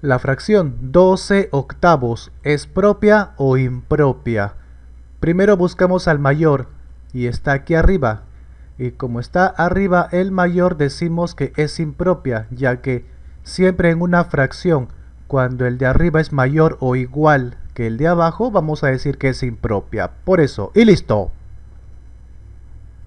La fracción 12 octavos es propia o impropia. Primero buscamos al mayor y está aquí arriba. Y como está arriba el mayor decimos que es impropia, ya que siempre en una fracción, cuando el de arriba es mayor o igual que el de abajo, vamos a decir que es impropia. Por eso, y listo.